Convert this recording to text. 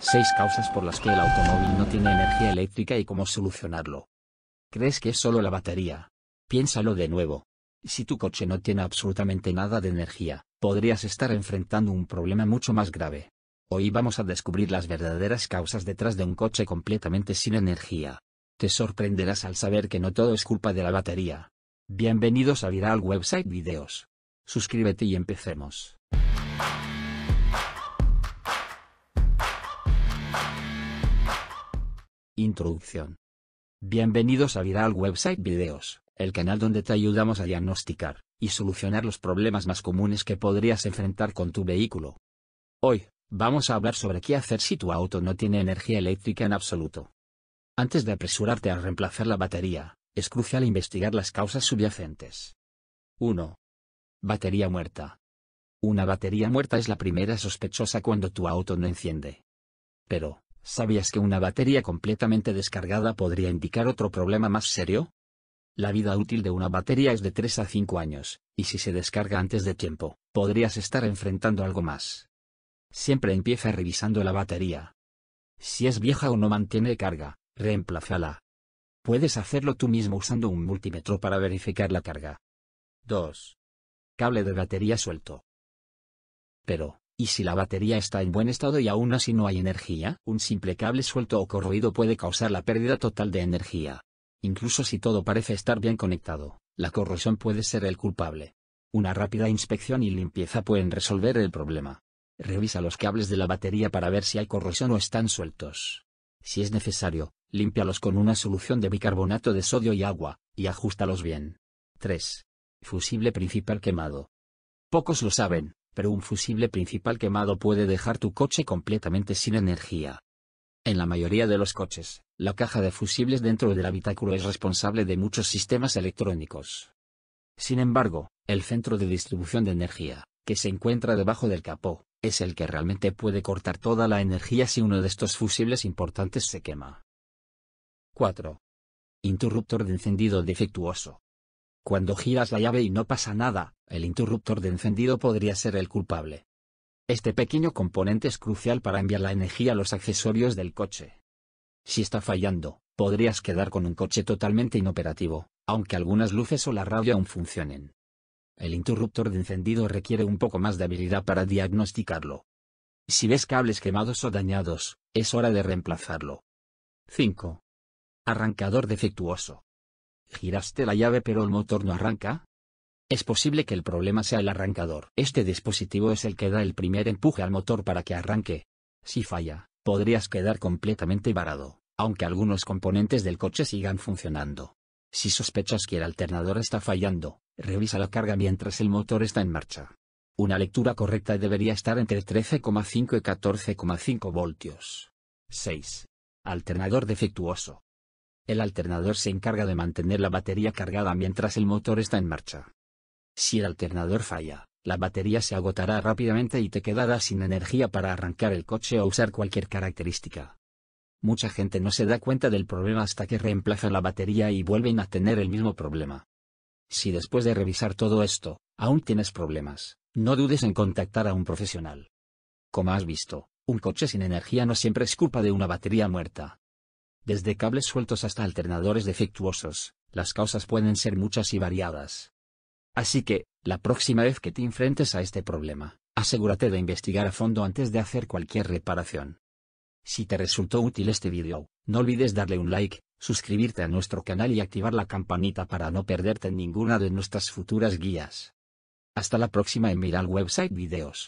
6 causas por las que el automóvil no tiene energía eléctrica y cómo solucionarlo. ¿Crees que es solo la batería? Piénsalo de nuevo. Si tu coche no tiene absolutamente nada de energía, podrías estar enfrentando un problema mucho más grave. Hoy vamos a descubrir las verdaderas causas detrás de un coche completamente sin energía. Te sorprenderás al saber que no todo es culpa de la batería. Bienvenidos a Viral Website Videos. Suscríbete y empecemos. Introducción. Bienvenidos a Viral Website Videos, el canal donde te ayudamos a diagnosticar y solucionar los problemas más comunes que podrías enfrentar con tu vehículo. Hoy, vamos a hablar sobre qué hacer si tu auto no tiene energía eléctrica en absoluto. Antes de apresurarte a reemplazar la batería, es crucial investigar las causas subyacentes. 1. Batería muerta. Una batería muerta es la primera sospechosa cuando tu auto no enciende. Pero, ¿Sabías que una batería completamente descargada podría indicar otro problema más serio? La vida útil de una batería es de 3 a 5 años, y si se descarga antes de tiempo, podrías estar enfrentando algo más. Siempre empieza revisando la batería. Si es vieja o no mantiene carga, reemplázala. Puedes hacerlo tú mismo usando un multímetro para verificar la carga. 2. Cable de batería suelto. Pero, y si la batería está en buen estado y aún así no hay energía, un simple cable suelto o corroído puede causar la pérdida total de energía. Incluso si todo parece estar bien conectado, la corrosión puede ser el culpable. Una rápida inspección y limpieza pueden resolver el problema. Revisa los cables de la batería para ver si hay corrosión o están sueltos. Si es necesario, límpialos con una solución de bicarbonato de sodio y agua, y ajustalos bien. 3. Fusible principal quemado. Pocos lo saben, pero un fusible principal quemado puede dejar tu coche completamente sin energía. En la mayoría de los coches, la caja de fusibles dentro del habitáculo es responsable de muchos sistemas electrónicos. Sin embargo, el centro de distribución de energía, que se encuentra debajo del capó, es el que realmente puede cortar toda la energía si uno de estos fusibles importantes se quema. 4. Interruptor de encendido defectuoso. Cuando giras la llave y no pasa nada, el interruptor de encendido podría ser el culpable. Este pequeño componente es crucial para enviar la energía a los accesorios del coche. Si está fallando, podrías quedar con un coche totalmente inoperativo, aunque algunas luces o la radio aún funcionen. El interruptor de encendido requiere un poco más de habilidad para diagnosticarlo. Si ves cables quemados o dañados, es hora de reemplazarlo. 5. Arrancador defectuoso. Giraste la llave pero el motor no arranca, es posible que el problema sea el arrancador. Este dispositivo es el que da el primer empuje al motor para que arranque. Si falla, podrías quedar completamente varado, aunque algunos componentes del coche sigan funcionando. Si sospechas que el alternador está fallando, revisa la carga mientras el motor está en marcha. Una lectura correcta debería estar entre 13,5 y 14,5 voltios. 6. Alternador defectuoso. El alternador se encarga de mantener la batería cargada mientras el motor está en marcha. Si el alternador falla, la batería se agotará rápidamente y te quedará sin energía para arrancar el coche o usar cualquier característica. Mucha gente no se da cuenta del problema hasta que reemplazan la batería y vuelven a tener el mismo problema. Si después de revisar todo esto, aún tienes problemas, no dudes en contactar a un profesional. Como has visto, un coche sin energía no siempre es culpa de una batería muerta. Desde cables sueltos hasta alternadores defectuosos, las causas pueden ser muchas y variadas. Así que, la próxima vez que te enfrentes a este problema, asegúrate de investigar a fondo antes de hacer cualquier reparación. Si te resultó útil este video, no olvides darle un like, suscribirte a nuestro canal y activar la campanita para no perderte ninguna de nuestras futuras guías. Hasta la próxima en Miral Website Videos.